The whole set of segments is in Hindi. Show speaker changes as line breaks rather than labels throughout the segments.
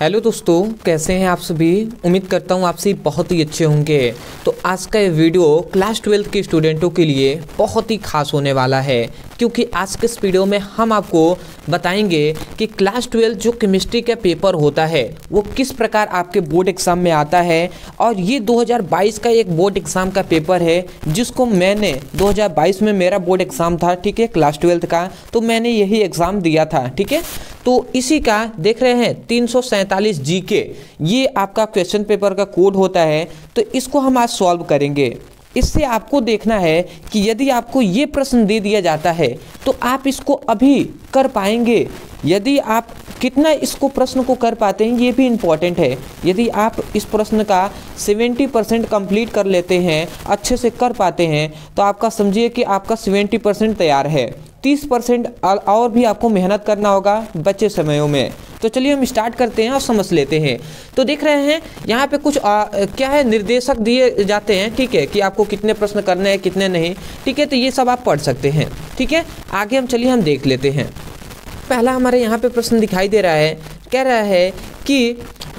हेलो दोस्तों कैसे हैं आप सभी उम्मीद करता हूँ आप सभी बहुत ही अच्छे होंगे तो आज का ये वीडियो क्लास ट्वेल्थ के स्टूडेंटों के लिए बहुत ही खास होने वाला है क्योंकि आज के इस वीडियो में हम आपको बताएंगे कि क्लास ट्वेल्थ जो केमिस्ट्री का पेपर होता है वो किस प्रकार आपके बोर्ड एग्ज़ाम में आता है और ये 2022 का एक बोर्ड एग्ज़ाम का पेपर है जिसको मैंने 2022 में मेरा बोर्ड एग्ज़ाम था ठीक है क्लास ट्वेल्थ का तो मैंने यही एग्ज़ाम दिया था ठीक है तो इसी का देख रहे हैं तीन सौ के ये आपका क्वेश्चन पेपर का कोड होता है तो इसको हम आज सॉल्व करेंगे इससे आपको देखना है कि यदि आपको ये प्रश्न दे दिया जाता है तो आप इसको अभी कर पाएंगे यदि आप कितना इसको प्रश्न को कर पाते हैं ये भी इम्पॉर्टेंट है यदि आप इस प्रश्न का 70 परसेंट कम्प्लीट कर लेते हैं अच्छे से कर पाते हैं तो आपका समझिए कि आपका 70 परसेंट तैयार है तीस परसेंट और भी आपको मेहनत करना होगा बचे समयों में तो चलिए हम स्टार्ट करते हैं और समझ लेते हैं तो देख रहे हैं यहाँ पे कुछ आ, क्या है निर्देशक दिए जाते हैं ठीक है कि आपको कितने प्रश्न करने हैं कितने नहीं ठीक है तो ये सब आप पढ़ सकते हैं ठीक है आगे हम चलिए हम देख लेते हैं पहला हमारे यहाँ पे प्रश्न दिखाई दे रहा है कह रहा है कि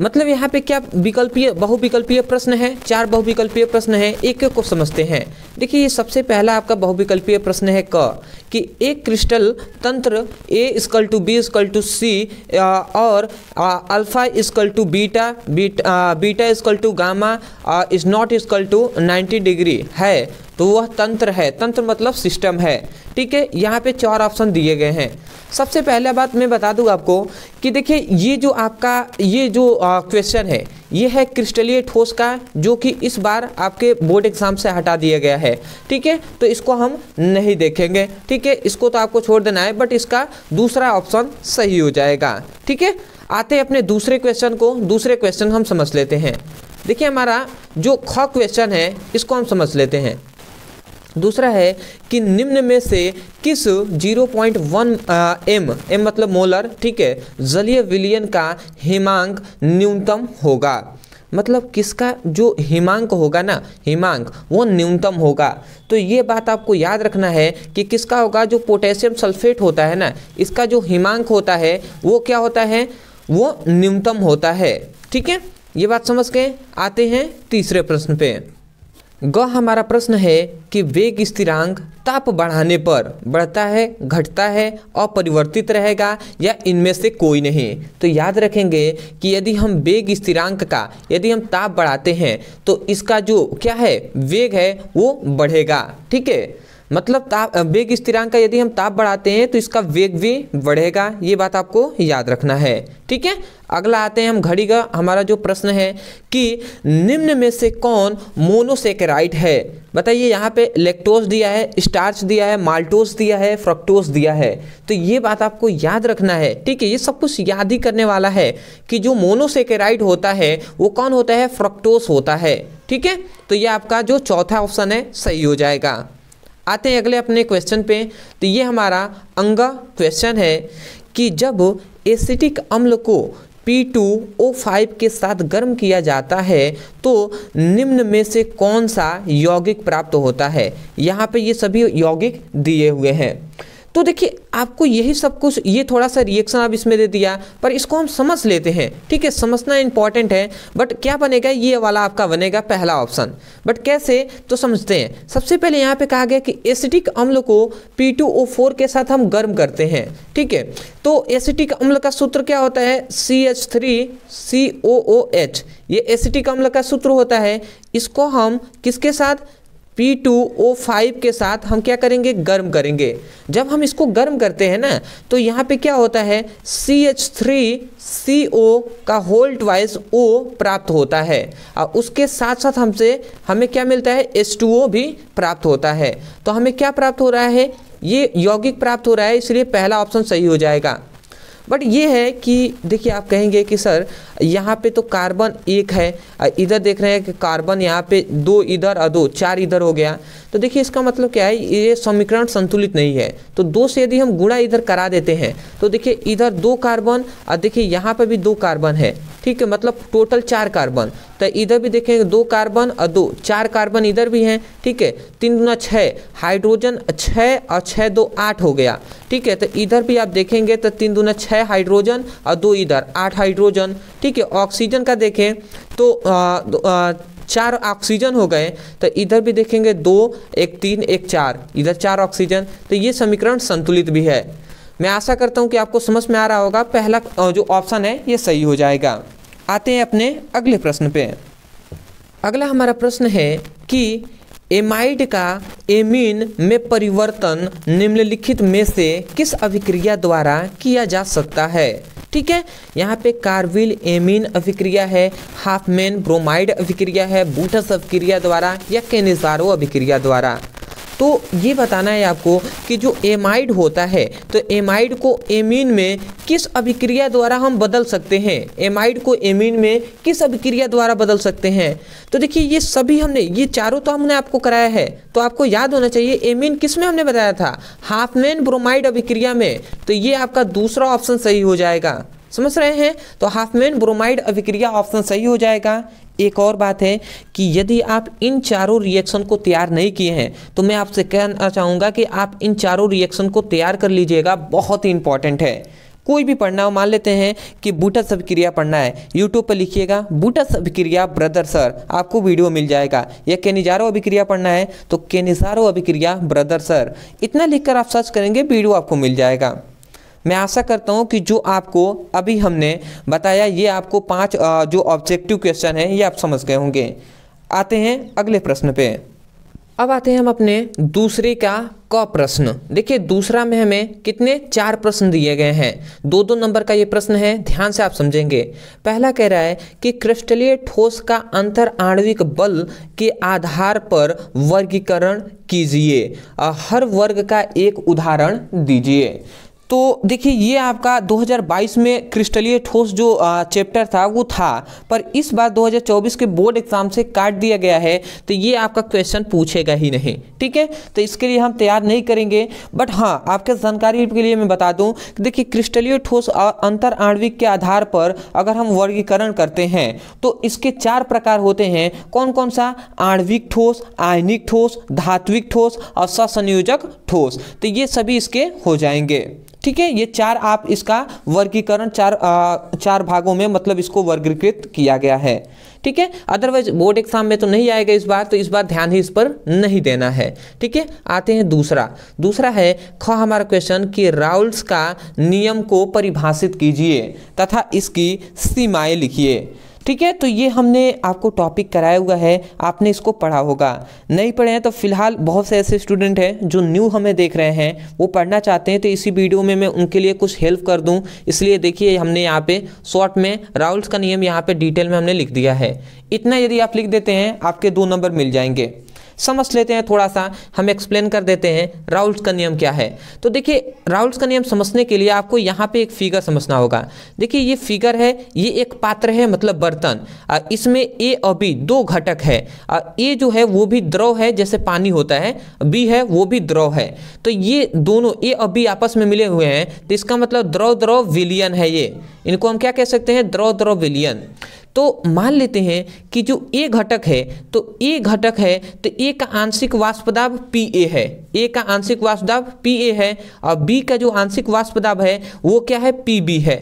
मतलब यहाँ पे क्या विकल्पीय बहुविकल्पीय प्रश्न है चार बहुविकल्पीय प्रश्न है एक एक को समझते हैं देखिए ये सबसे पहला आपका बहुविकल्पीय प्रश्न है क कि एक क्रिस्टल तंत्र a equal to b equal to c और alpha equal to beta beta equal to gamma is not equal to 90 degree है तो वह तंत्र है तंत्र मतलब सिस्टम है ठीक है यहाँ पे चार ऑप्शन दिए गए हैं सबसे पहला बात मैं बता दूँ आपको कि देखिए ये जो आपका ये जो क्वेश्चन है ये है क्रिस्टलीय ठोस का जो कि इस बार आपके बोर्ड एग्जाम से हटा दिया गया है है ठीक है तो इसको हम नहीं देखेंगे ठीक है इसको तो आपको छोड़ देना है बट इसका दूसरा ऑप्शन सही हो जाएगा ठीक है आते हैं अपने दूसरे क्वेश्चन को दूसरे क्वेश्चन हम समझ लेते हैं देखिए हमारा जो ख क्वेश्चन है इसको हम समझ लेते हैं दूसरा है कि निम्न में से किस 0.1 पॉइंट एम एम मतलब मोलर ठीक है जलीय विलियन का हिमांक न्यूनतम होगा मतलब किसका जो हिमांक होगा ना हिमांक वो न्यूनतम होगा तो ये बात आपको याद रखना है कि किसका होगा जो पोटेशियम सल्फेट होता है ना इसका जो हिमांक होता है वो क्या होता है वो न्यूनतम होता है ठीक है ये बात समझ के आते हैं तीसरे प्रश्न पे ग हमारा प्रश्न है कि वेग स्थिरांक ताप बढ़ाने पर बढ़ता है घटता है अपरिवर्तित रहेगा या इनमें से कोई नहीं तो याद रखेंगे कि यदि हम वेग स्थिरांक का यदि हम ताप बढ़ाते हैं तो इसका जो क्या है वेग है वो बढ़ेगा ठीक है मतलब ताप वेग स्थिरांक का यदि हम ताप बढ़ाते हैं तो इसका वेग भी बढ़ेगा ये बात आपको याद रखना है ठीक है अगला आते हैं हम घड़ी का हमारा जो प्रश्न है कि निम्न में से कौन मोनोसेकेराइट है बताइए यहाँ पे लेक्टोज दिया है स्टार्च दिया है माल्टोज दिया है फ्रक्टोज दिया है तो ये बात आपको याद रखना है ठीक है ये सब कुछ याद ही करने वाला है कि जो मोनोसेकेराइट होता है वो कौन होता है फ्रक्टोज होता है ठीक है तो ये आपका जो चौथा ऑप्शन है सही हो जाएगा आते हैं अगले अपने क्वेश्चन पे तो ये हमारा अंगा क्वेश्चन है कि जब एसिटिक अम्ल को P2O5 के साथ गर्म किया जाता है तो निम्न में से कौन सा यौगिक प्राप्त होता है यहाँ पे ये सभी यौगिक दिए हुए हैं तो देखिए आपको यही सब कुछ ये थोड़ा सा रिएक्शन आप इसमें दे दिया पर इसको हम समझ लेते हैं ठीक है समझना इंपॉर्टेंट है बट क्या बनेगा ये वाला आपका बनेगा पहला ऑप्शन बट कैसे तो समझते हैं सबसे पहले यहाँ पे कहा गया कि एसिटिक अम्ल को पी के साथ हम गर्म करते हैं ठीक है तो एसिटिक अम्ल का सूत्र क्या होता है C H three C O O H ये एसिटिक अम्ल का सूत्र होता है इसको हम किसके साथ P2O5 के साथ हम क्या करेंगे गर्म करेंगे जब हम इसको गर्म करते हैं ना तो यहाँ पे क्या होता है CH3CO का होल ट्वाइस O प्राप्त होता है और उसके साथ साथ हमसे हमें क्या मिलता है H2O भी प्राप्त होता है तो हमें क्या प्राप्त हो रहा है ये यौगिक प्राप्त हो रहा है इसलिए पहला ऑप्शन सही हो जाएगा बट ये है कि देखिए आप कहेंगे कि सर यहाँ पे तो कार्बन एक है इधर देख रहे हैं कि कार्बन यहाँ पे दो इधर और दो चार इधर हो गया तो देखिए इसका मतलब क्या है ये समीकरण संतुलित नहीं है तो दो से यदि हम गुणा इधर करा देते हैं तो देखिए इधर दो कार्बन और देखिए यहाँ पर भी दो कार्बन है ठीक है मतलब टोटल चार कार्बन तो इधर भी देखेंगे दो कार्बन और दो चार कार्बन इधर भी हैं ठीक है तीन दुना छः हाइड्रोजन छः और छः दो आठ हो गया ठीक है तो इधर भी आप देखेंगे तो तीन दुना छः हाइड्रोजन और दो इधर आठ हाइड्रोजन ठीक है ऑक्सीजन का देखें तो आ, आ, चार ऑक्सीजन हो गए तो इधर भी देखेंगे दो एक तीन एक चार इधर चार ऑक्सीजन तो ये समीकरण संतुलित भी है मैं आशा करता हूँ कि आपको समझ में आ रहा होगा पहला जो ऑप्शन है ये सही हो जाएगा आते हैं अपने अगले प्रश्न पे अगला हमारा प्रश्न है कि एमाइड का एमीन में परिवर्तन निम्नलिखित में से किस अभिक्रिया द्वारा किया जा सकता है ठीक है यहाँ पे कार्विल एमीन अभिक्रिया है हाफमेन ब्रोमाइड अभिक्रिया है बूटस अभिक्रिया द्वारा या केनेजारो अभिक्रिया द्वारा तो ये बताना है आपको कि जो एमाइड होता है तो एमाइड को एमीन में किस अभिक्रिया द्वारा हम बदल सकते हैं एमाइड को एमीन में किस अभिक्रिया द्वारा बदल सकते हैं तो देखिए ये सभी हमने ये चारों तो हमने आपको कराया है तो आपको याद होना चाहिए एमीन किस में हमने बताया था हाफमेन ब्रोमाइड अभिक्रिया में तो ये आपका दूसरा ऑप्शन सही हो जाएगा समझ रहे हैं तो हाफमेन ब्रोमाइड अभिक्रिया ऑप्शन सही हो जाएगा एक और बात है कि यदि आप इन चारों रिएक्शन को तैयार नहीं किए हैं तो मैं आपसे कहना चाहूँगा कि आप इन चारों रिएक्शन को तैयार कर लीजिएगा बहुत ही इंपॉर्टेंट है कोई भी पढ़ना हो मान लेते हैं कि बूटस अभिक्रिया पढ़ना है यूट्यूब पर लिखिएगा बूटस अभिक्रिया ब्रदर सर आपको वीडियो मिल जाएगा या केनिजारो अभिक्रिया पढ़ना है तो केनिजारो अभिक्रिया ब्रदर सर इतना लिखकर आप सर्च करेंगे वीडियो आपको मिल जाएगा मैं आशा करता हूँ कि जो आपको अभी हमने बताया ये आपको पांच जो ऑब्जेक्टिव क्वेश्चन है ये आप समझ गए होंगे आते हैं अगले प्रश्न पे अब आते हैं हम अपने दूसरे का क प्रश्न देखिए दूसरा में हमें कितने चार प्रश्न दिए गए हैं दो दो नंबर का ये प्रश्न है ध्यान से आप समझेंगे पहला कह रहा है कि क्रिस्टलीय ठोस का अंतर आणविक बल के आधार पर वर्गीकरण कीजिए हर वर्ग का एक उदाहरण दीजिए तो देखिए ये आपका 2022 में क्रिस्टलीय ठोस जो चैप्टर था वो था पर इस बार 2024 के बोर्ड एग्जाम से काट दिया गया है तो ये आपका क्वेश्चन पूछेगा ही नहीं ठीक है तो इसके लिए हम तैयार नहीं करेंगे बट हाँ आपके जानकारी के लिए मैं बता दूँ कि देखिए क्रिस्टलीय ठोस और अंतर आणविक के आधार पर अगर हम वर्गीकरण करते हैं तो इसके चार प्रकार होते हैं कौन कौन सा आणविक ठोस आयनिक ठोस धात्विक ठोस और ससंयोजक ठोस तो ये सभी इसके हो जाएंगे ठीक है ये चार आप इसका वर्गीकरण चार आ, चार भागों में मतलब इसको वर्गीकृत किया गया है ठीक है अदरवाइज बोर्ड एग्जाम में तो नहीं आएगा इस बार तो इस बार ध्यान ही इस पर नहीं देना है ठीक है आते हैं दूसरा दूसरा है ख हमारा क्वेश्चन कि राउल्स का नियम को परिभाषित कीजिए तथा इसकी सीमाएं लिखिए ठीक है तो ये हमने आपको टॉपिक कराया हुआ है आपने इसको पढ़ा होगा नहीं पढ़े हैं तो फिलहाल बहुत से ऐसे स्टूडेंट हैं जो न्यू हमें देख रहे हैं वो पढ़ना चाहते हैं तो इसी वीडियो में मैं उनके लिए कुछ हेल्प कर दूँ इसलिए देखिए हमने यहाँ पे शॉर्ट में राउल्स का नियम यहाँ पे डिटेल में हमने लिख दिया है इतना यदि आप लिख देते हैं आपके दो नंबर मिल जाएंगे समझ लेते हैं थोड़ा सा हम एक्सप्लेन कर देते हैं राउल्स का नियम क्या है तो देखिए राउल्स का नियम समझने के लिए आपको यहाँ पे एक फिगर समझना होगा देखिए ये फिगर है ये एक पात्र है मतलब बर्तन इसमें ए और बी दो घटक है ए जो है वो भी द्रव है जैसे पानी होता है बी है वो भी द्रव है तो ये दोनों ए और बी आपस में मिले हुए हैं तो इसका मतलब द्रव द्रव विलियन है ये इनको हम क्या कह सकते हैं द्रव द्रव विलियन तो मान लेते हैं कि जो ए घटक है तो ए घटक है तो ए का आंशिक वाष्पदाब पी ए है ए का आंशिक वाष्पदाब पी ए है और बी का जो आंशिक वाष्पदाब है वो क्या है पी बी है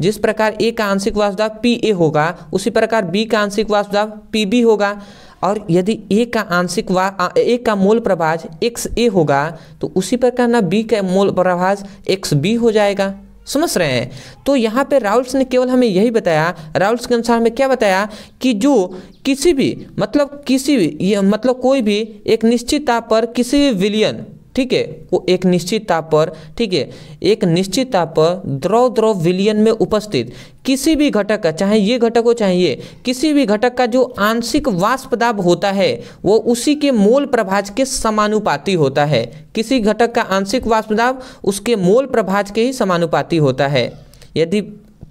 जिस प्रकार ए का आंशिक वाष्पदाब पी ए होगा उसी प्रकार बी का आंशिक वाष्पदाब पी बी होगा और यदि ए का आंशिक वा ए का मूल प्रभाज एक्स ए होगा तो उसी प्रकार ना बी का मूल प्रभाज एक्स बी हो जाएगा समझ रहे हैं तो यहाँ पे राउल्स ने केवल हमें यही बताया राउल्स के अनुसार हमें क्या बताया कि जो किसी भी मतलब किसी भी मतलब कोई भी एक निश्चित ताप पर किसी भी विलियन ठीक है वो एक निश्चित ताप पर ठीक है एक निश्चित ताप पर द्रव द्रव विलियन में उपस्थित किसी भी घटक का चाहे ये घटक हो चाहे ये किसी भी घटक का जो आंशिक वाष्प दाब होता है वो उसी के मोल प्रभाज के समानुपाती होता है किसी घटक का आंशिक वाष्प दाब उसके मोल प्रभाज के ही समानुपाती होता है यदि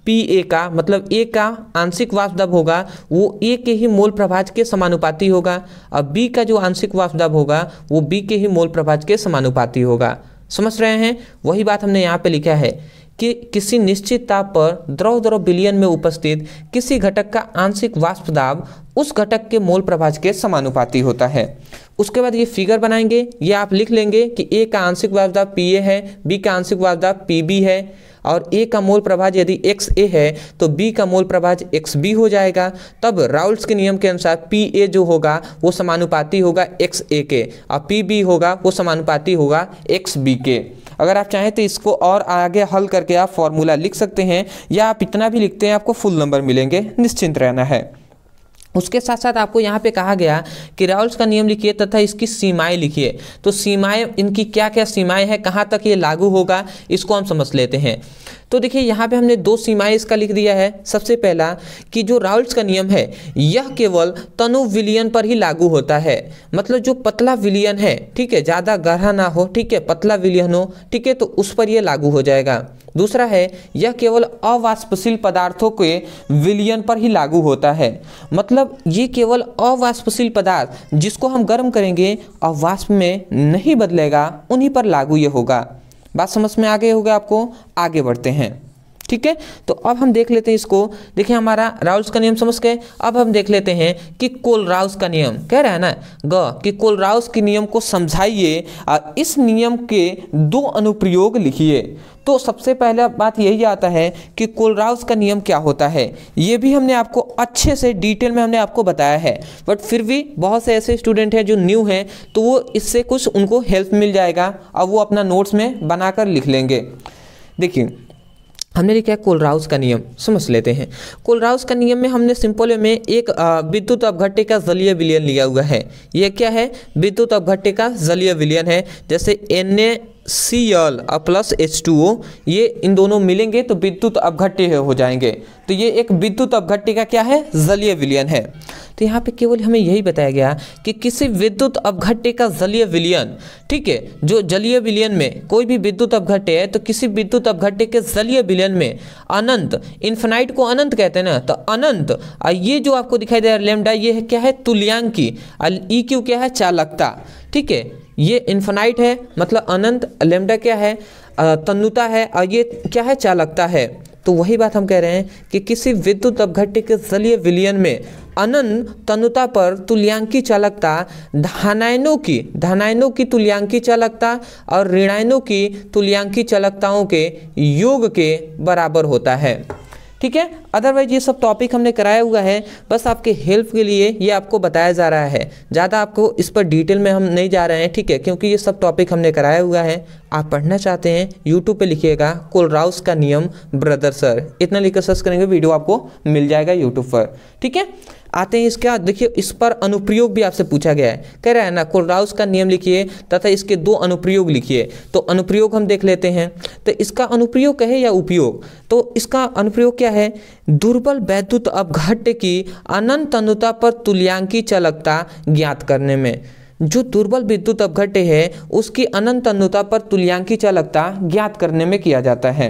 पी ए का मतलब ए का आंशिक वाष्प दब होगा वो ए के ही मोल प्रभाज के समानुपाती होगा और बी का जो आंशिक वाष्प दब होगा वो बी के ही मोल प्रभाज के समानुपाती होगा समझ रहे हैं वही बात हमने यहाँ पे लिखा है कि किसी निश्चित ताप पर द्रव द्रव बिलियन में उपस्थित किसी घटक का आंशिक वाष्प दाब उस घटक के मोल प्रभाज के समानुपाती होता है उसके बाद ये फिगर बनाएंगे ये आप लिख लेंगे कि ए का आंशिक वाष्प दाब पी ए है बी का आंशिक वाष्प दाब पी बी है और ए का मूल प्रभाज यदि एक्स ए है तो बी का मूल प्रभाज एक्स बी हो जाएगा तब राउल्स के नियम के अनुसार पी ए जो होगा वो समानुपाती होगा एक्स ए के और पी बी होगा वो समानुपाती होगा एक्स बी के अगर आप चाहें तो इसको और आगे हल करके आप फॉर्मूला लिख सकते हैं या आप इतना भी लिखते हैं आपको फुल नंबर मिलेंगे निश्चिंत रहना है उसके साथ साथ आपको यहाँ पे कहा गया कि राउल्स का नियम लिखिए तथा इसकी सीमाएं लिखिए तो सीमाएं इनकी क्या क्या सीमाएं हैं कहाँ तक ये लागू होगा इसको हम समझ लेते हैं तो देखिए यहाँ पे हमने दो सीमाएं इसका लिख दिया है सबसे पहला कि जो राउल्स का नियम है यह केवल तनु विलियन पर ही लागू होता है मतलब जो पतला विलियन है ठीक है ज़्यादा गढ़ा ना हो ठीक है पतला विलियन हो ठीक है तो उस पर यह लागू हो जाएगा दूसरा है यह केवल अवाष्पशील पदार्थों के विलयन पर ही लागू होता है मतलब ये केवल अवाष्पशील पदार्थ जिसको हम गर्म करेंगे और वाष्प में नहीं बदलेगा उन्हीं पर लागू ये होगा बात समझ में आगे हो गया आपको आगे बढ़ते हैं ठीक है तो अब हम देख लेते हैं इसको देखिए हमारा राउल्स का नियम समझ के अब हम देख लेते हैं कि कोल राउस का नियम कह रहा है ना ग कि कोल राउस के नियम को समझाइए और इस नियम के दो अनुप्रयोग लिखिए तो सबसे पहला बात यही आता है कि कोलराउस का नियम क्या होता है ये भी हमने आपको अच्छे से डिटेल में हमने आपको बताया है बट फिर भी बहुत से ऐसे स्टूडेंट हैं जो न्यू हैं तो वो इससे कुछ उनको हेल्प मिल जाएगा और वो अपना नोट्स में बनाकर लिख लेंगे देखिए हमने लिखा है कोलराउस का नियम समझ लेते हैं कोलराउस का नियम में हमने सिंपल में एक विद्युत अवघट्टे का जलीय विलियन लिया हुआ है यह क्या है विद्युत अवघट्टे का जलीय विलियन है जैसे एन ए सी एल और प्लस एच टू ओ ये इन दोनों मिलेंगे तो विद्युत अपघट्य हो जाएंगे तो ये एक विद्युत अपघट्य का क्या है जलीय विलयन है तो यहाँ पे केवल हमें यही बताया गया कि किसी विद्युत अपघट्य का जलीय विलयन ठीक है जो जलीय विलयन में कोई भी विद्युत अपघट्य है तो किसी विद्युत अपघट्य के जलीय विलयन में अनंत इन्फेनाइट को अनंत कहते हैं ना तो अनंत और ये जो आपको दिखाई दे रहा है लेमडा ये है क्या है तुल्यांकी और ई e क्यू क्या है चालकता ठीक है ये इन्फानाइट है मतलब अनंत लेमडा क्या है तन्नुता है और ये क्या है चालकता है तो वही बात हम कह रहे हैं कि किसी विद्युत अपघट्य के जलीय विलियन में अनंत तनुता पर तुल्यांकी चालकता धानायनों की धानायनों की तुल्यांकी चालकता और ऋणायनों की तुल्यांकी चालकताओं के योग के बराबर होता है ठीक है अदरवाइज ये सब टॉपिक हमने कराया हुआ है बस आपके हेल्प के लिए ये आपको बताया जा रहा है ज़्यादा आपको इस पर डिटेल में हम नहीं जा रहे हैं ठीक है क्योंकि ये सब टॉपिक हमने कराया हुआ है आप पढ़ना चाहते हैं यूट्यूब पे लिखिएगा कोलराउस का नियम ब्रदर सर इतना लिखकर सर्च करेंगे वीडियो आपको मिल जाएगा यूट्यूब पर ठीक है आते हैं इसका देखिए इस पर अनुप्रयोग भी आपसे पूछा गया है कह रहा है ना कुलराउस का नियम लिखिए तथा इसके दो अनुप्रयोग लिखिए तो अनुप्रयोग हम देख लेते हैं तो इसका अनुप्रयोग कहे या उपयोग तो इसका अनुप्रयोग क्या है दुर्बल वैद्युत अवघट्य की अनंत अनुता पर तुल्यांकी चलकता ज्ञात करने में जो दुर्बल विद्युत अपघट्य है उसकी अनंत अनुता पर तुल्यांकी चालकता ज्ञात करने में किया जाता है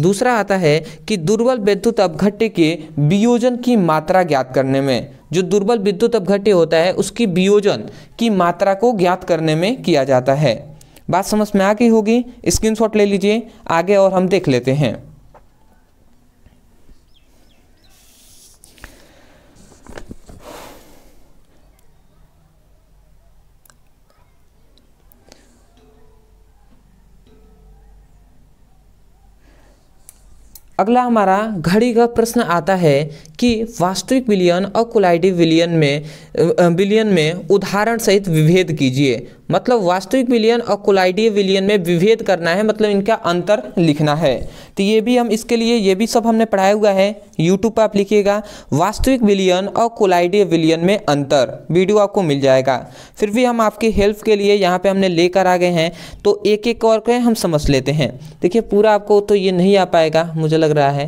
दूसरा आता है कि दुर्बल विद्युत अपघट्य के वियोजन की मात्रा ज्ञात करने में जो दुर्बल विद्युत अपघट्य होता है उसकी वियोजन की मात्रा को ज्ञात करने में किया जाता है बात समझ में आ गई होगी स्क्रीनशॉट ले लीजिए आगे और हम देख लेते हैं अगला हमारा घड़ी का प्रश्न आता है कि वास्तविक विलियन और कोलाइटिव विलियन में विलियन में उदाहरण सहित विभेद कीजिए मतलब वास्तविक विलियन और कोलाइडीय विलियन में विभेद करना है मतलब इनका अंतर लिखना है तो ये भी हम इसके लिए ये भी सब हमने पढ़ाया हुआ है यूट्यूब पर आप लिखिएगा वास्तविक विलियन और कोलाइडीय विलियन में अंतर वीडियो आपको मिल जाएगा फिर भी हम आपकी हेल्प के लिए यहाँ पर हमने लेकर आ गए हैं तो एक एक और कहें हम समझ लेते हैं देखिए पूरा आपको तो ये नहीं आ पाएगा मुझे लग रहा है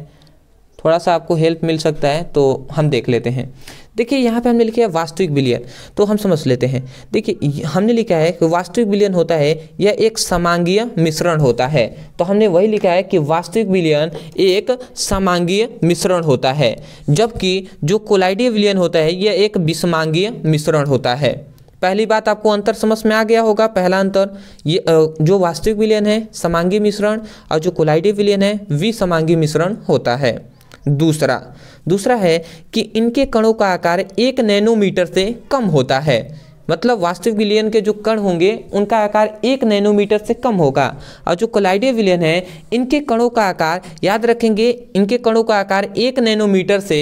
थोड़ा सा आपको हेल्प मिल सकता है तो हम देख लेते हैं देखिए यहाँ पे हमने लिखा है वास्तविक बिलियन तो हम समझ लेते हैं देखिए हमने लिखा है कि वास्तविक बिलियन होता है यह एक समांगीय मिश्रण होता है तो हमने वही लिखा है कि वास्तविक बिलियन एक समांगीय मिश्रण होता है जबकि जो कोलाइडी बिलियन होता है यह एक विषमांगीय मिश्रण होता है पहली बात आपको अंतर समझ में आ गया होगा पहला अंतर ये जो वास्तविक विलयन है समांगी मिश्रण और जो कोलाइडी विलयन है विसमांगी मिश्रण होता है दूसरा दूसरा है कि इनके कणों का आकार एक नैनोमीटर से कम होता है मतलब वास्तविक विलियन के जो कण होंगे उनका आकार एक नैनोमीटर से कम होगा और जो कोलाइडे विलियन है इनके कणों का आकार याद रखेंगे इनके कणों का आकार एक नैनोमीटर से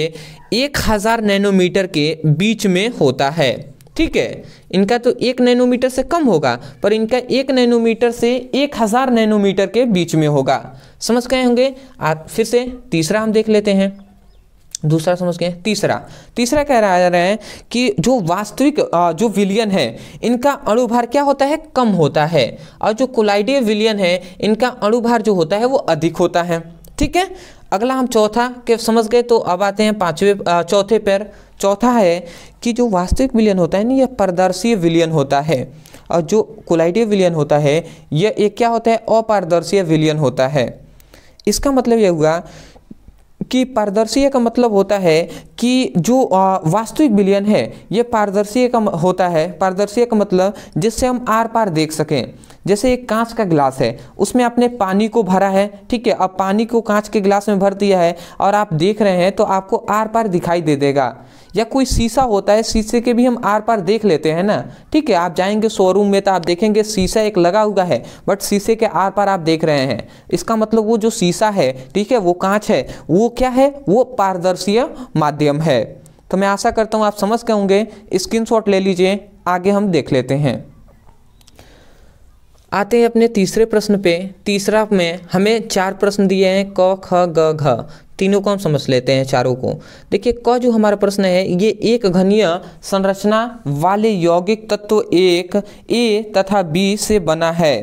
एक हज़ार नैनोमीटर के बीच में होता है ठीक है इनका तो एक नैनोमीटर से कम होगा पर इनका एक नैनोमीटर से एक हज़ार नैनोमीटर के बीच में होगा समझ गए होंगे फिर से तीसरा हम देख लेते हैं दूसरा समझ गए तीसरा तीसरा कह रहा है कि जो वास्तविक जो विलियन है इनका अणुभार क्या होता है कम होता है और जो कोलाइडे विलियन है इनका अणुभार जो होता है वो अधिक होता है ठीक है अगला हम चौथा के समझ गए तो अब आते हैं पाँचवें चौथे पर चौथा है कि जो वास्तविक विलियन होता है ना यह पारदर्शी विलियन होता है और जो कोलाइडे विलियन होता है यह एक क्या होता है अपारदर्शी विलियन होता है इसका मतलब यह हुआ कि पारदर्शी का मतलब होता है कि जो वास्तविक विलयन है ये पारदर्शी का होता है पारदर्शी का मतलब जिससे हम आर पार देख सकें जैसे एक कांच का गिलास है उसमें आपने पानी को भरा है ठीक है अब पानी को कांच के गिलास में भर दिया है और आप देख रहे हैं तो आपको आर पार दिखाई दे देगा या कोई शीशा होता है शीशे के भी हम आर पार देख लेते हैं ना ठीक है आप जाएंगे शोरूम में तो आप देखेंगे शीशा एक लगा हुआ है बट शीशे के आर पार आप देख रहे हैं इसका मतलब वो जो शीशा है ठीक है वो कांच है वो क्या है वो पारदर्शी माध्यम है तो मैं आशा करता हूँ आप समझ गए होंगे शॉट ले लीजिए आगे हम देख लेते हैं आते हैं अपने तीसरे प्रश्न पे तीसरा में हमें चार प्रश्न दिए हैं क ख ग घ तीनों को हम समझ लेते हैं चारों को देखिए क जो हमारा प्रश्न है ये एक घनीय संरचना वाले यौगिक तत्व एक ए तथा बी से बना है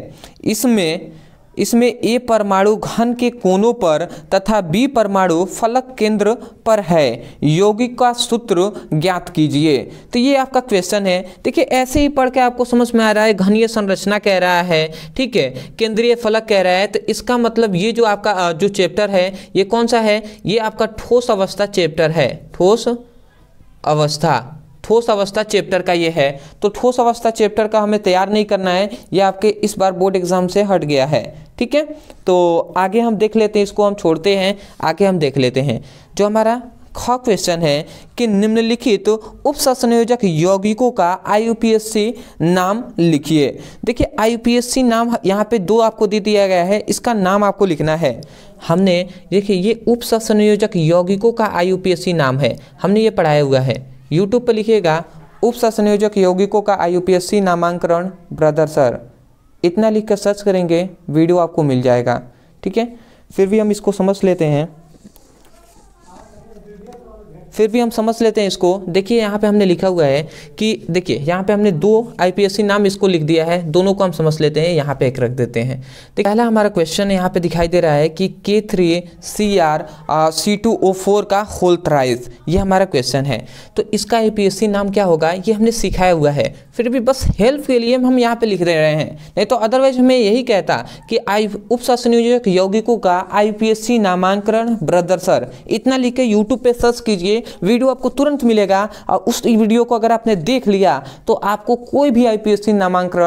इसमें इसमें ए परमाणु घन के कोनों पर तथा बी परमाणु फलक केंद्र पर है योगिक का सूत्र ज्ञात कीजिए तो ये आपका क्वेश्चन है देखिए ऐसे ही पढ़ के आपको समझ में आ रहा है घनीय संरचना कह रहा है ठीक है केंद्रीय फलक कह रहा है तो इसका मतलब ये जो आपका जो चैप्टर है ये कौन सा है ये आपका ठोस अवस्था चैप्टर है ठोस अवस्था ठोस अवस्था चैप्टर का ये है तो ठोस अवस्था चैप्टर का हमें तैयार नहीं करना है ये आपके इस बार बोर्ड एग्जाम से हट गया है ठीक है तो आगे हम देख लेते हैं इसको हम छोड़ते हैं आगे हम देख लेते हैं जो हमारा ख क्वेश्चन है कि निम्नलिखित तो उप संयोजक यौगिकों का आई नाम लिखिए देखिए आई नाम यहाँ पे दो आपको दे दिया गया है इसका नाम आपको लिखना है हमने देखिए ये उप संयोजक यौगिकों का आई नाम है हमने ये पढ़ाया हुआ है यूट्यूब पर लिखिएगा उप संयोजक यौगिकों का आई नामांकरण ब्रदर सर इतना लिख कर सर्च करेंगे वीडियो आपको मिल जाएगा ठीक है फिर भी हम इसको समझ लेते हैं फिर भी हम समझ लेते हैं इसको देखिए यहाँ पे हमने लिखा हुआ है कि देखिए यहाँ पे हमने दो आईपीएससी नाम इसको लिख दिया है दोनों को हम समझ लेते हैं यहाँ पे एक रख देते हैं देखिए पहला हमारा क्वेश्चन यहाँ पे दिखाई दे रहा है कि K three C R C two O four का होल प्राइस ये हमारा क्वेश्चन है तो इसका आई नाम क्या होगा ये हमने सिखाया हुआ है फिर भी बस हेल्प के लिए हम यहाँ पे लिख दे रहे हैं नहीं तो अदरवाइज हमें यही कहता कि आई उप संयोजक यौगिकों का आईपीएससी नामांकन सर इतना लिख के यूट्यूब पे सर्च कीजिए वीडियो आपको तुरंत मिलेगा और उस वीडियो को अगर आपने देख लिया तो आपको कोई भी आईपीएससी नामांकन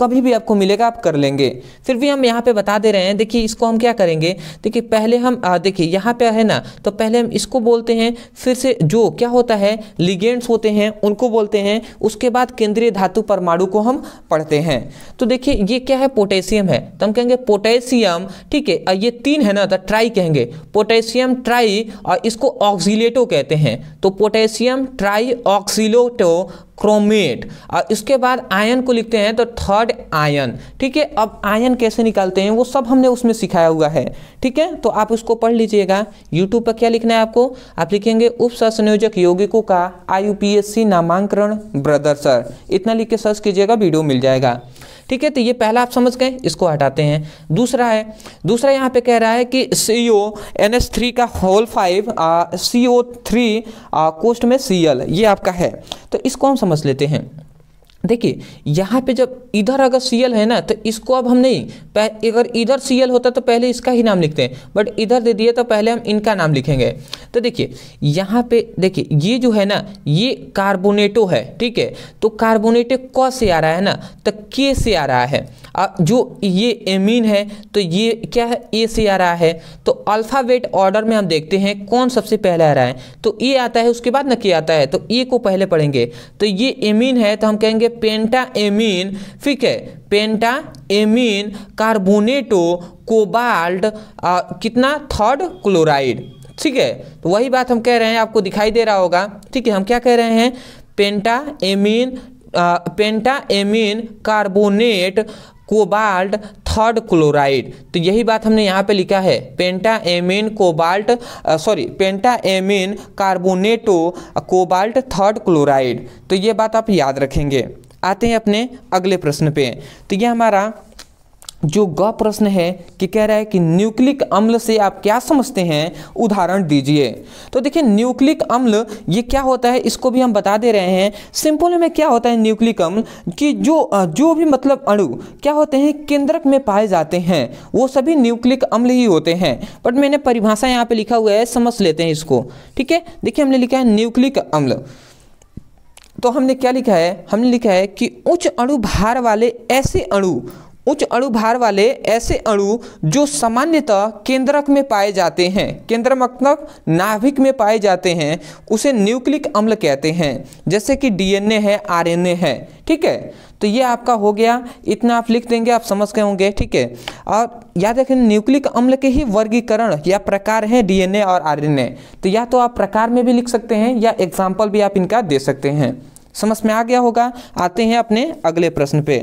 कभी भी आपको मिलेगा आप कर लेंगे फिर भी हम यहाँ पे बता दे रहे हैं देखिए इसको हम क्या करेंगे देखिए पहले हम देखिए यहाँ पे है ना तो पहले हम इसको बोलते हैं फिर से जो क्या होता है लिगेंड्स होते हैं उनको बोलते हैं उसके बाद केंद्रीय धातु परमाणु को हम पढ़ते हैं तो देखिए ये क्या है पोटेशियम है तो हम कहेंगे पोटेशियम ठीक है ये तीन है ना तो ट्राई कहेंगे पोटेशियम ट्राई और इसको ऑक्सीटो कहते हैं तो पोटेशियम ट्राई ऑक्सीलोटो क्रोमेट और इसके बाद आयन को लिखते हैं तो थर्ड आयन ठीक है अब आयन कैसे निकालते हैं वो सब हमने उसमें सिखाया हुआ है ठीक है तो आप उसको पढ़ लीजिएगा यूट्यूब पर क्या लिखना है आपको आप लिखेंगे उप संयोजक यौगिकों का आई नामांकन ब्रदर सर इतना लिख के सर्च कीजिएगा वीडियो मिल जाएगा ठीक है तो ये पहला आप समझ गए इसको हटाते हैं दूसरा है दूसरा यहाँ पे कह रहा है कि C O N S three का whole five C O three कोस्ट में सी एल ये आपका है तो इसको हम समझ लेते हैं देखिए यहाँ पे जब इधर अगर सी एल है ना तो इसको अब हम नहीं अगर इधर सी एल होता तो पहले इसका ही नाम लिखते हैं बट इधर दे दिए तो पहले हम इनका नाम लिखेंगे तो देखिए यहाँ पे देखिए ये जो है ना ये कार्बोनेटो है ठीक है तो कार्बोनेटो क से आ रहा है ना तो के से आ रहा है अब जो ये एमीन है तो ये क्या है ए से आ रहा है तो अल्फ़ावेट ऑर्डर में हम देखते हैं कौन सबसे पहले आ रहा है तो ए आता है उसके बाद न के आता है तो ए को पहले पढ़ेंगे तो ये एमीन है तो हम कहेंगे पेंटा एमिन ठीक है पेंटा एमिन कार्बोनेटो कोबाल्ट कितना थर्ड क्लोराइड ठीक है तो वही बात हम कह रहे हैं आपको दिखाई दे रहा होगा ठीक है हम क्या कह रहे हैं penta amine penta carbonate cobalt third chloride तो यही बात हमने यहाँ पे लिखा है penta amine cobalt sorry penta amine carbonato cobalt third chloride तो ये बात आप याद रखेंगे आते हैं अपने अगले प्रश्न पे तो ये हमारा जो ग प्रश्न है कि कह रहा है कि न्यूक्लिक अम्ल से आप क्या समझते हैं उदाहरण दीजिए तो देखिए न्यूक्लिक अम्ल ये क्या होता है इसको भी हम बता दे रहे हैं सिंपल में क्या होता है न्यूक्लिक अम्ल कि जो जो भी मतलब अणु क्या होते हैं केंद्रक में पाए जाते हैं वो सभी न्यूक्लिक अम्ल ही होते हैं बट मैंने परिभाषा यहाँ पर लिखा हुआ है समझ लेते हैं इसको ठीक है देखिए हमने लिखा है न्यूक्लिक अम्ल तो हमने क्या लिखा है हमने लिखा है कि उच्च अणु भार वाले ऐसे अणु उच्च अणु भार वाले ऐसे अणु जो सामान्यतः केंद्रक में पाए जाते हैं केंद्र मतलब नाभिक में पाए जाते हैं उसे न्यूक्लिक अम्ल कहते हैं जैसे कि डीएनए है आरएनए है ठीक है तो ये आपका हो गया इतना आप लिख देंगे आप समझ गए होंगे ठीक है और याद रखें न्यूक्लिक अम्ल के ही वर्गीकरण या प्रकार हैं डीएनए और आरएनए तो या तो आप प्रकार में भी लिख सकते हैं या एग्जाम्पल भी आप इनका दे सकते हैं समझ में आ गया होगा आते हैं अपने अगले प्रश्न पे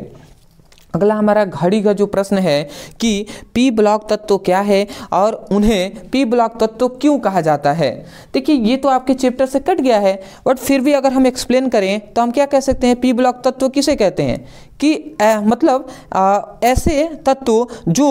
अगला हमारा घड़ी का जो प्रश्न है कि पी ब्लॉक तत्व क्या है और उन्हें पी ब्लॉक तत्व क्यों कहा जाता है देखिए ये तो आपके चैप्टर से कट गया है बट फिर भी अगर हम एक्सप्लेन करें तो हम क्या कह सकते हैं पी ब्लॉक तत्व किसे कहते हैं कि आ, मतलब आ, ऐसे तत्व जो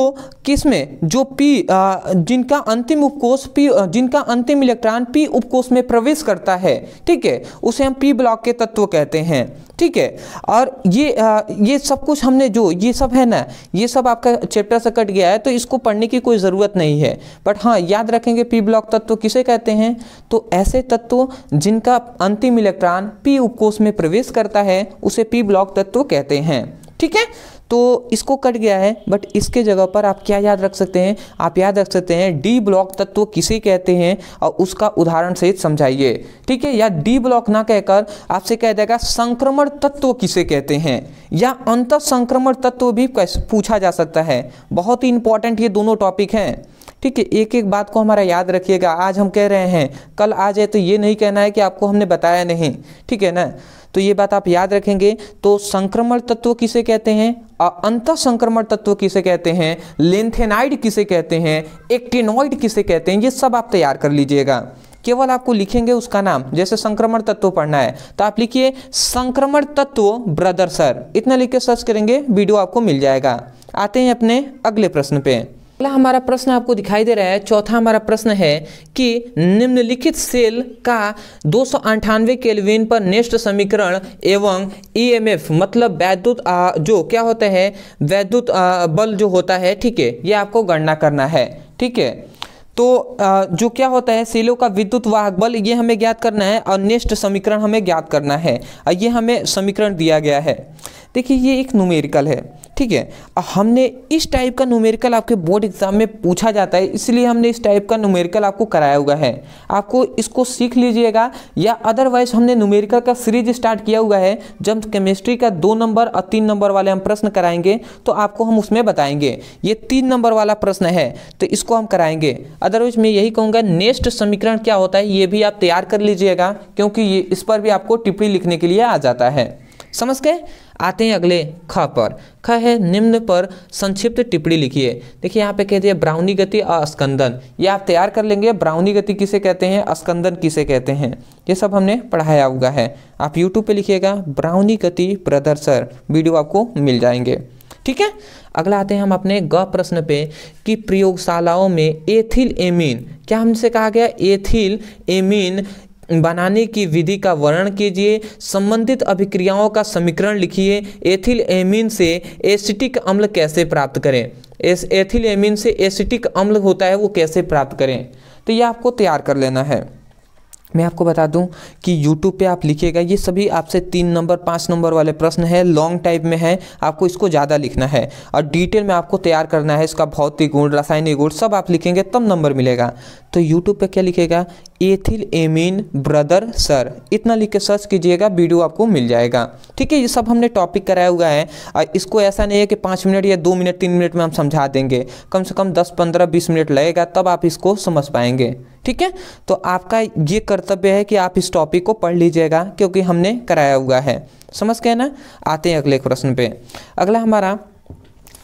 किसमें जो पी आ, जिनका अंतिम उपकोष पी जिनका अंतिम इलेक्ट्रॉन पी उपकोष में प्रवेश करता है ठीक है उसे हम पी ब्लॉक के तत्व कहते हैं ठीक है और ये आ, ये सब कुछ हमने जो ये सब है ना ये सब आपका चैप्टर से कट गया है तो इसको पढ़ने की कोई ज़रूरत नहीं है बट हाँ याद रखेंगे पी ब्लॉक तत्व किसे कहते हैं तो ऐसे तत्व जिनका अंतिम इलेक्ट्रॉन पी उपकोष में प्रवेश करता है उसे पी ब्लॉक तत्व कहते हैं ठीक है तो इसको कट गया है बट इसके जगह पर आप क्या याद रख सकते हैं आप याद रख सकते हैं डी ब्लॉक तत्व किसे कहते हैं और उसका उदाहरण सहित समझाइए ठीक है या डी ब्लॉक ना कहकर आपसे कह देगा संक्रमण तत्व किसे कहते हैं या अंत संक्रमण तत्व भी पूछा जा सकता है बहुत ही इंपॉर्टेंट ये दोनों टॉपिक हैं ठीक है एक एक बात को हमारा याद रखिएगा आज हम कह रहे हैं कल आ जाए तो ये नहीं कहना है कि आपको हमने बताया नहीं ठीक है ना तो ये बात आप याद रखेंगे तो संक्रमण तत्व किसे कहते हैं अंत संक्रमण तत्व किसे कहते हैं लेंथेनाइड किसे कहते हैं एक्टेनॉइड किसे कहते हैं ये सब आप तैयार कर लीजिएगा केवल आपको लिखेंगे उसका नाम जैसे संक्रमण तत्व पढ़ना है तो आप लिखिए संक्रमण तत्व ब्रदर सर इतना लिख के सर्च करेंगे वीडियो आपको मिल जाएगा आते हैं अपने अगले प्रश्न पे पहला हमारा प्रश्न आपको दिखाई दे रहा है चौथा हमारा प्रश्न है कि निम्नलिखित सेल का दो सौ केल्विन पर नेस्ट समीकरण एवं ईएमएफ e मतलब वैद्युत जो क्या होता है वैद्युत बल जो होता है ठीक है ये आपको गणना करना है ठीक है तो जो क्या होता है सेलों का विद्युत वाहक बल ये हमें ज्ञात करना है और नेक्स्ट समीकरण हमें ज्ञात करना है ये हमें समीकरण दिया गया है देखिए ये एक न्यूमेरिकल है ठीक है हमने इस टाइप का न्यूमेरिकल आपके बोर्ड एग्जाम में पूछा जाता है इसलिए हमने इस टाइप का न्यूमेरिकल आपको कराया हुआ है आपको इसको सीख लीजिएगा या अदरवाइज हमने न्यूमेरिकल का सीरीज स्टार्ट किया हुआ है जब केमिस्ट्री का दो नंबर और तीन नंबर वाले हम प्रश्न कराएंगे तो आपको हम उसमें बताएंगे ये तीन नंबर वाला प्रश्न है तो इसको हम कराएंगे अदरवाइज मैं यही कहूँगा नेक्स्ट समीकरण क्या होता है ये भी आप तैयार कर लीजिएगा क्योंकि ये इस पर भी आपको टिप्पणी लिखने के लिए आ जाता है समझ गए आते हैं अगले ख पर ख है निम्न पर संक्षिप्त टिप्पणी लिखिए देखिए यहाँ पे कहते हैं ब्राउनी गति और स्कंदन ये आप तैयार कर लेंगे ब्राउनी गति किसे कहते हैं स्कंदन किसे कहते हैं ये सब हमने पढ़ाया हुआ है आप यूट्यूब पे लिखिएगा ब्राउनी गति प्रदर्शन वीडियो आपको मिल जाएंगे ठीक है अगला आते हैं हम अपने ग प्रश्न पे कि प्रयोगशालाओं में एथिल एमिन क्या हमसे कहा गया एथिल एमीन बनाने की विधि का वर्णन कीजिए संबंधित अभिक्रियाओं का समीकरण लिखिए एथिल एमिन से एसिटिक अम्ल कैसे प्राप्त करें एस एथिल एमिन से एसिटिक अम्ल होता है वो कैसे प्राप्त करें तो ये आपको तैयार कर लेना है मैं आपको बता दूं कि YouTube पे आप लिखिएगा ये सभी आपसे तीन नंबर पाँच नंबर वाले प्रश्न है लॉन्ग टाइप में है आपको इसको ज़्यादा लिखना है और डिटेल में आपको तैयार करना है इसका भौतिक गुण रासायनिक गुण सब आप लिखेंगे तब नंबर मिलेगा तो यूट्यूब पे क्या लिखेगा एथिल एमिन ब्रदर सर इतना लिख के सर्च कीजिएगा वीडियो आपको मिल जाएगा ठीक है ये सब हमने टॉपिक कराया हुआ है और इसको ऐसा नहीं है कि पाँच मिनट या दो मिनट तीन मिनट में हम समझा देंगे कम से कम दस पंद्रह बीस मिनट लगेगा तब आप इसको समझ पाएंगे ठीक है तो आपका ये कर्तव्य है कि आप इस टॉपिक को पढ़ लीजिएगा क्योंकि हमने कराया हुआ है समझ के ना आते हैं अगले प्रश्न पे अगला हमारा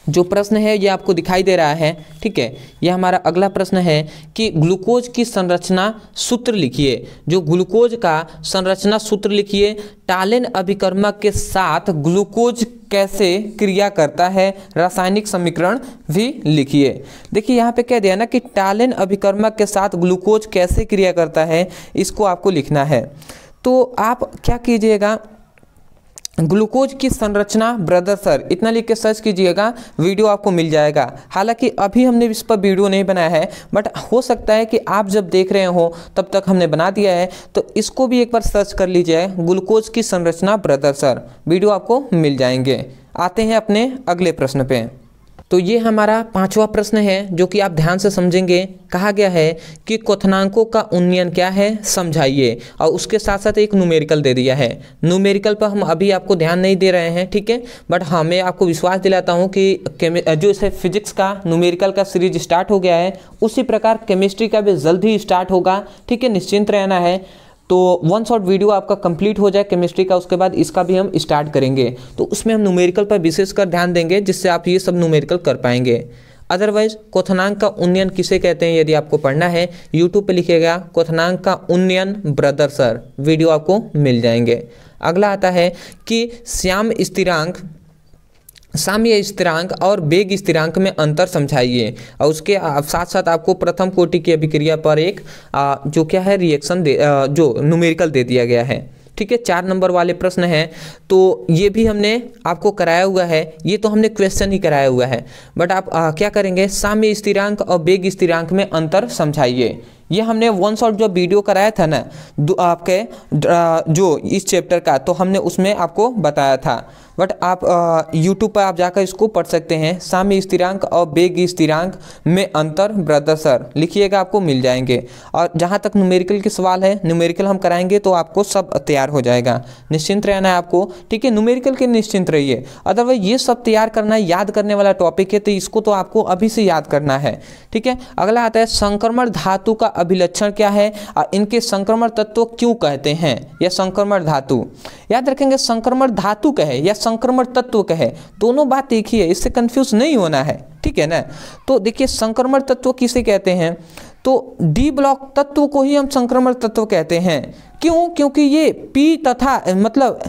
जो प्रश्न है ये आपको दिखाई दे रहा है ठीक है यह हमारा अगला प्रश्न है कि ग्लूकोज की संरचना सूत्र लिखिए जो ग्लूकोज का संरचना सूत्र लिखिए टालेन अभिकर्मक के साथ ग्लूकोज कैसे क्रिया करता है रासायनिक समीकरण भी लिखिए देखिए यहाँ पे कह दिया ना कि टालेन अभिकर्मक के साथ ग्लूकोज कैसे क्रिया करता है इसको आपको लिखना है तो आप क्या कीजिएगा ग्लूकोज की संरचना ब्रदर सर इतना लिख के सर्च कीजिएगा वीडियो आपको मिल जाएगा हालांकि अभी हमने इस पर वीडियो नहीं बनाया है बट हो सकता है कि आप जब देख रहे हो तब तक हमने बना दिया है तो इसको भी एक बार सर्च कर लीजिए ग्लूकोज की संरचना ब्रदर सर वीडियो आपको मिल जाएंगे आते हैं अपने अगले प्रश्न पे तो ये हमारा पांचवा प्रश्न है जो कि आप ध्यान से समझेंगे कहा गया है कि क्वनांकों का उन्नयन क्या है समझाइए और उसके साथ साथ एक न्यूमेरिकल दे दिया है न्यूमेरिकल पर हम अभी आपको ध्यान नहीं दे रहे हैं ठीक है बट हाँ मैं आपको विश्वास दिलाता हूँ कि जो इसे फिजिक्स का न्यूमेरिकल का सीरीज स्टार्ट हो गया है उसी प्रकार केमिस्ट्री का भी जल्द ही स्टार्ट होगा ठीक है निश्चिंत रहना है तो वन शॉट वीडियो आपका कंप्लीट हो जाए केमिस्ट्री का उसके बाद इसका भी हम स्टार्ट करेंगे तो उसमें हम न्यूमेरिकल पर विशेषकर ध्यान देंगे जिससे आप ये सब न्यूमेरिकल कर पाएंगे अदरवाइज कोथनांग का उन्नयन किसे कहते हैं यदि आपको पढ़ना है यूट्यूब पे लिखेगा कोथनांग का उन्नयन ब्रदर सर वीडियो आपको मिल जाएंगे अगला आता है कि श्याम स्थिरांक साम्य स्थिरांक और वेग स्थिरांक में अंतर समझाइए और उसके साथ साथ आपको प्रथम कोटि की अभिक्रिया पर एक आ, जो क्या है रिएक्शन दे जो न्यूमेरिकल दे दिया गया है ठीक है चार नंबर वाले प्रश्न हैं तो ये भी हमने आपको कराया हुआ है ये तो हमने क्वेश्चन ही कराया हुआ है बट आप आ, क्या करेंगे साम्य स्थिरांक और वेग स्थिरांक में अंतर समझाइए ये हमने वन शॉट जो वीडियो कराया था ना आपके जो इस चैप्टर का तो हमने उसमें आपको बताया था बट आप यूट्यूब पर आप जाकर इसको पढ़ सकते हैं साम्य स्थिरांक और बेग स्थिरांक में अंतर ब्रदसर लिखिएगा आपको मिल जाएंगे और जहाँ तक न्यूमेरिकल के सवाल है न्यूमेरिकल हम कराएंगे तो आपको सब तैयार हो जाएगा निश्चिंत रहना है आपको ठीक है न्यूमेरिकल के निश्चिंत रहिए अदरवाइज ये सब तैयार करना याद करने वाला टॉपिक है तो इसको तो आपको अभी से याद करना है ठीक है अगला आता है संक्रमण धातु का अभिलक्षण क्या है और इनके संक्रमण तत्व क्यों कहते हैं या संक्रमण धातु याद रखेंगे संक्रमण धातु कहे या संक्रमण तत्व कहे दोनों बात एक ही है इससे कंफ्यूज नहीं होना है ठीक है ना तो देखिए संक्रमण तत्व किसे कहते हैं तो डी ब्लॉक तत्व को ही हम संक्रमण तत्व कहते हैं क्यों क्योंकि ये पी तथा मतलब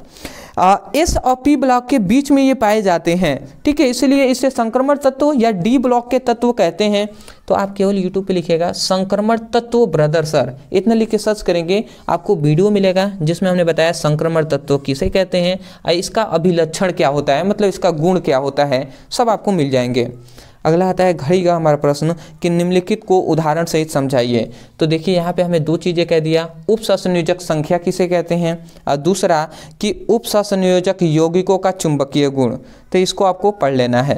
एस और पी ब्लॉक के बीच में ये पाए जाते हैं ठीक है इसलिए इसे संक्रमण तत्व या डी ब्लॉक के तत्व कहते हैं तो आप केवल यूट्यूब पे लिखेगा संक्रमण तत्व ब्रदर सर इतना लिख के सर्च करेंगे आपको वीडियो मिलेगा जिसमें हमने बताया संक्रमण तत्व किसे कहते हैं इसका अभिलक्षण क्या होता है मतलब इसका गुण क्या होता है सब आपको मिल जाएंगे अगला आता है घड़ी का हमारा प्रश्न कि निम्नलिखित को उदाहरण सहित समझाइए तो देखिए यहाँ पे हमें दो चीज़ें कह दिया उपसंयोजक संख्या किसे कहते हैं और दूसरा कि उपसंयोजक यौगिकों का चुंबकीय गुण तो इसको आपको पढ़ लेना है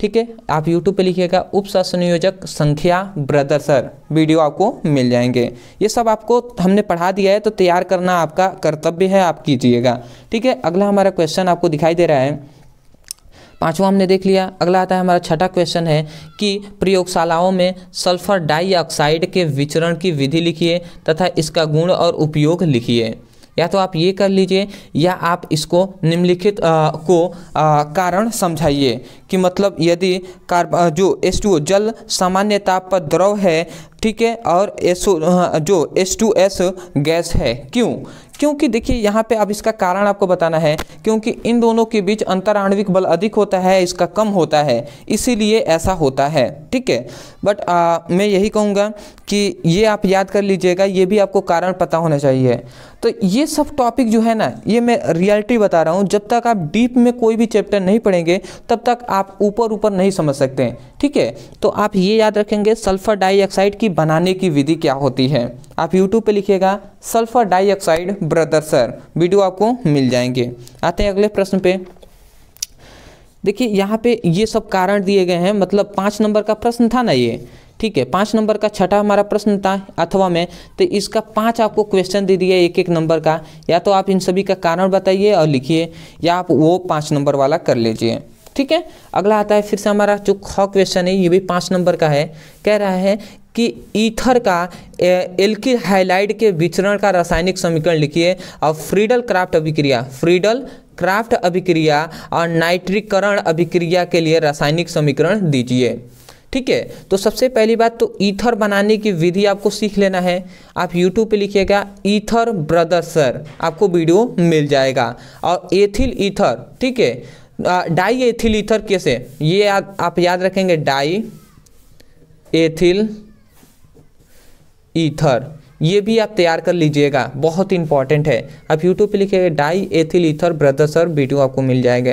ठीक है आप YouTube पे लिखिएगा उपसंयोजक संख्या ब्रदर सर वीडियो आपको मिल जाएंगे ये सब आपको हमने पढ़ा दिया है तो तैयार करना आपका कर्तव्य है आप कीजिएगा ठीक है अगला हमारा क्वेश्चन आपको दिखाई दे रहा है पांचवा हमने देख लिया अगला आता है हमारा छठा क्वेश्चन है कि प्रयोगशालाओं में सल्फर डाइऑक्साइड के विचरण की विधि लिखिए तथा इसका गुण और उपयोग लिखिए या तो आप ये कर लीजिए या आप इसको निम्नलिखित को आ, कारण समझाइए कि मतलब यदि कार्ब जो एस जल सामान्य ताप पर द्रव है ठीक है और एस हाँ, जो एस टू एस गैस है क्यों क्योंकि देखिए यहाँ पे अब इसका कारण आपको बताना है क्योंकि इन दोनों के बीच अंतराणविक बल अधिक होता है इसका कम होता है इसीलिए ऐसा होता है ठीक है बट आ, मैं यही कहूँगा कि ये आप याद कर लीजिएगा ये भी आपको कारण पता होना चाहिए तो ये सब टॉपिक जो है ना ये मैं रियलिटी बता रहा हूँ जब तक आप डीप में कोई भी चैप्टर नहीं पढ़ेंगे तब तक आप ऊपर ऊपर नहीं समझ सकते ठीक है तो आप ये याद रखेंगे सल्फर डाइऑक्साइड की बनाने की विधि क्या होती है आप YouTube पे लिखिएगा sulphur dioxide brother sir video आपको मिल जाएंगे आते हैं अगले प्रश्न पे देखिए यहाँ पे ये सब कारण दिए गए हैं मतलब पाँच नंबर का प्रश्न था ना ये ठीक है पाँच नंबर का छठा हमारा प्रश्न था अथवा में तो इसका पांच आपको क्वेश्चन दे दिया एक एक नंबर का या तो आप इन सभी का कारण बताइए और लिखिए या आप वो पाँच नंबर वाला कर लीजिए ठीक है अगला आता है फिर से हमारा जो ख क्वेश्चन है ये भी पाँच नंबर का है कह रहा है कि ईथर का एल्किल हाइलाइड के विचरण का रासायनिक समीकरण लिखिए और फ्रीडल क्राफ्ट अभिक्रिया फ्रीडल क्राफ्ट अभिक्रिया और नाइट्रिकरण अभिक्रिया के लिए रासायनिक समीकरण दीजिए ठीक है तो सबसे पहली बात तो ईथर बनाने की विधि आपको सीख लेना है आप यूट्यूब पे लिखिएगा ईथर ब्रदर सर आपको वीडियो मिल जाएगा और एथिल ईथर ठीक है डाई एथिल ईथर कैसे ये आ, आप याद रखेंगे डाई एथिल ईथर ये भी आप तैयार कर लीजिएगा बहुत इंपॉर्टेंट है आप यूट्यूब पे लिखिएगा diethyl ether brother sir video आपको मिल जाएगा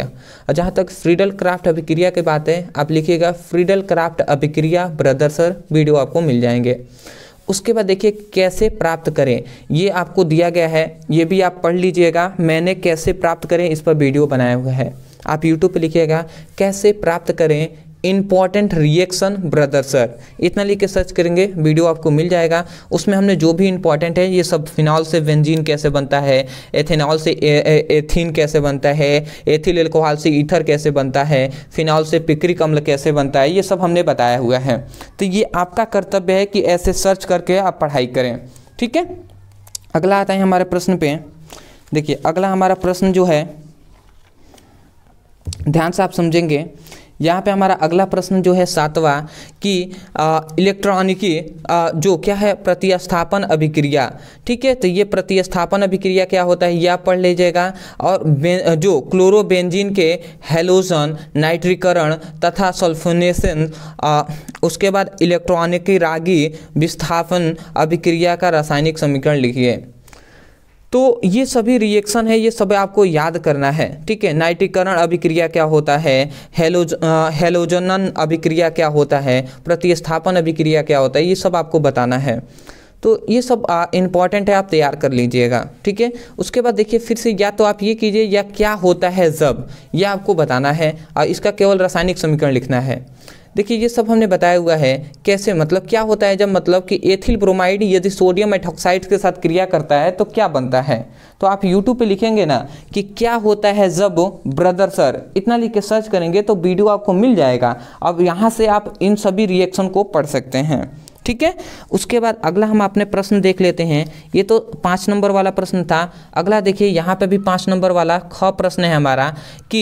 और जहाँ तक फ्रीडल क्राफ्ट अभिक्रिया की बात है आप लिखिएगा फ्रीडल क्राफ्ट अभिक्रिया ब्रदर्सर वीडियो आपको मिल जाएंगे उसके बाद देखिए कैसे प्राप्त करें ये आपको दिया गया है ये भी आप पढ़ लीजिएगा मैंने कैसे प्राप्त करें इस पर वीडियो बनाया हुआ है आप यूट्यूब पर लिखिएगा कैसे प्राप्त करें इंपॉर्टेंट रिएक्शन ब्रदर सर इतना लिख के सर्च करेंगे वीडियो आपको मिल जाएगा उसमें हमने जो भी इंपॉर्टेंट है ये सब फिनॉल से वेंजीन कैसे बनता है एथेनॉल से ए, एथीन कैसे बनता है एथिल एल्कोहल से ईथर कैसे बनता है फिनॉल से पिक्रिक अम्ल कैसे बनता है ये सब हमने बताया हुआ है तो ये आपका कर्तव्य है कि ऐसे सर्च करके आप पढ़ाई करें ठीक है अगला आता है हमारे प्रश्न पे देखिए अगला हमारा प्रश्न जो है ध्यान से आप समझेंगे यहाँ पे हमारा अगला प्रश्न जो है सातवां कि इलेक्ट्रॉनिकी जो क्या है प्रतिस्थापन अभिक्रिया ठीक है तो ये प्रतिस्थापन अभिक्रिया क्या होता है यह पढ़ लीजिएगा और जो क्लोरोबेंजीन के हेलोजन नाइट्रीकरण तथा सल्फोनेशन उसके बाद इलेक्ट्रॉनिकी रागी विस्थापन अभिक्रिया का रासायनिक समीकरण लिखिए तो ये सभी रिएक्शन है ये सब आपको याद करना है ठीक है नाइटिकरण अभिक्रिया क्या होता है हेलोज हेलोजनन अभिक्रिया क्या होता है प्रतिस्थापन अभिक्रिया क्या होता है ये सब आपको बताना है तो ये सब इम्पॉर्टेंट है आप तैयार कर लीजिएगा ठीक है उसके बाद देखिए फिर से या तो आप ये कीजिए या क्या होता है जब यह आपको बताना है और इसका केवल रासायनिक समीकरण लिखना है देखिए ये सब हमने बताया हुआ है कैसे मतलब क्या होता है जब मतलब कि एथिल ब्रोमाइड यदि सोडियम एथोक्साइड के साथ क्रिया करता है तो क्या बनता है तो आप यूट्यूब पे लिखेंगे ना कि क्या होता है जब ब्रदर सर इतना लिख के सर्च करेंगे तो वीडियो आपको मिल जाएगा अब यहाँ से आप इन सभी रिएक्शन को पढ़ सकते हैं ठीक है उसके बाद अगला हम अपने प्रश्न देख लेते हैं ये तो पाँच नंबर वाला प्रश्न था अगला देखिए यहाँ पे भी पाँच नंबर वाला ख प्रश्न है हमारा कि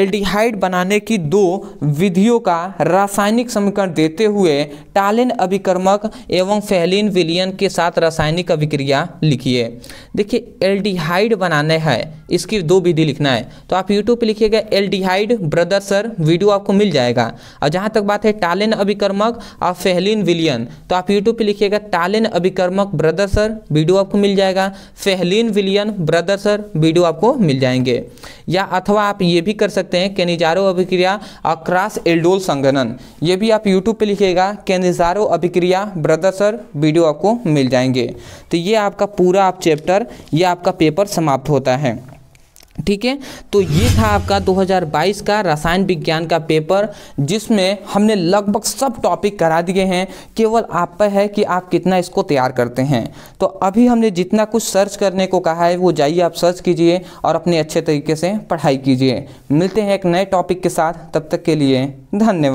एल्डिहाइड बनाने की दो विधियों का रासायनिक समीकरण देते हुए टालिन अभिक्रमक एवं फेहलिन विलियन के साथ रासायनिक अभिक्रिया लिखिए देखिए एल्डिहाइड बनाने है इसकी दो विधि लिखना है तो आप यूट्यूब पर लिखिएगा एल्डिहाइड ब्रदर सर वीडियो आपको मिल जाएगा और जहाँ तक बात है टालिन अभिक्रमक और फेहलिन विलियन तो आप यूट्यूब पे लिखिएगा तालिन अभिक्रमक ब्रदर सर वीडियो आपको मिल जाएगा फेहलिन विलियन ब्रदर सर वीडियो आपको मिल जाएंगे या अथवा आप ये भी कर सकते हैं केनिजारो अभिक्रिया अक्रास एल्डोल संगनन ये भी आप यूट्यूब पर लिखिएगा केनिजारो अभिक्रिया ब्रदर सर वीडियो आपको मिल जाएंगे तो ये आपका पूरा आप चैप्टर या आपका पेपर समाप्त होता है ठीक है तो ये था आपका 2022 का रसायन विज्ञान का पेपर जिसमें हमने लगभग सब टॉपिक करा दिए हैं केवल आप पर है कि आप कितना इसको तैयार करते हैं तो अभी हमने जितना कुछ सर्च करने को कहा है वो जाइए आप सर्च कीजिए और अपने अच्छे तरीके से पढ़ाई कीजिए मिलते हैं एक नए टॉपिक के साथ तब तक के लिए धन्यवाद